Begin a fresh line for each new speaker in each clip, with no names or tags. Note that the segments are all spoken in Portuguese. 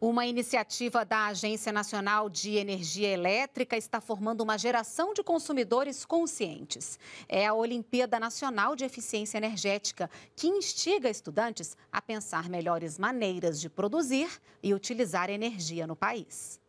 Uma iniciativa da Agência Nacional de Energia Elétrica está formando uma geração de consumidores conscientes. É a Olimpíada Nacional de Eficiência Energética, que instiga estudantes a pensar melhores maneiras de produzir e utilizar energia no país.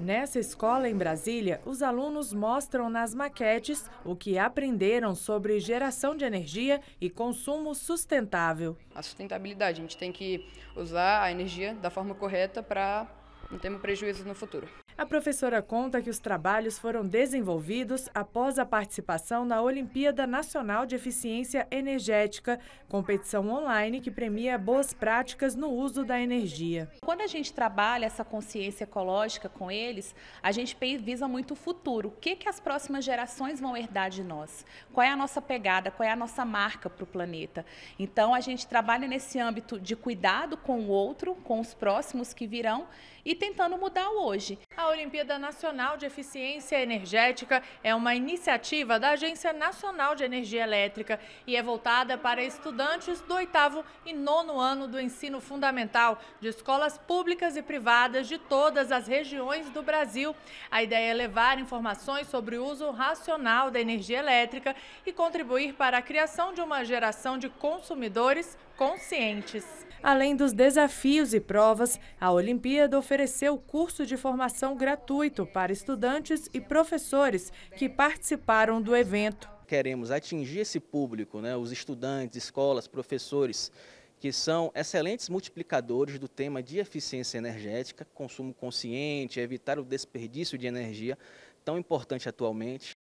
Nessa escola em
Brasília, os alunos mostram nas maquetes o que aprenderam sobre geração de energia e consumo sustentável. A sustentabilidade, a gente tem que usar a energia da forma correta para não termos prejuízos no futuro. A professora conta que os trabalhos foram desenvolvidos após a participação na Olimpíada Nacional de Eficiência Energética, competição online que premia boas práticas no uso da energia.
Quando a gente trabalha essa consciência ecológica com eles, a gente visa muito o futuro. O que, que as próximas gerações vão herdar de nós? Qual é a nossa pegada? Qual é a nossa marca para o planeta? Então, a gente trabalha nesse âmbito de cuidado com o outro, com os próximos que virão e tentando mudar o hoje. A a Olimpíada Nacional de
Eficiência Energética é uma iniciativa da Agência Nacional de Energia Elétrica e é voltada para estudantes do oitavo e nono ano do ensino fundamental de escolas públicas e privadas de todas as regiões do Brasil. A ideia é levar informações sobre o uso racional da energia elétrica e contribuir para a criação de uma geração de consumidores conscientes. Além dos desafios e provas, a Olimpíada ofereceu curso de formação gratuito para estudantes e professores que participaram do evento. Queremos atingir esse público,
né, os estudantes, escolas, professores, que são excelentes multiplicadores do tema de eficiência energética, consumo consciente, evitar o desperdício de energia, tão importante atualmente.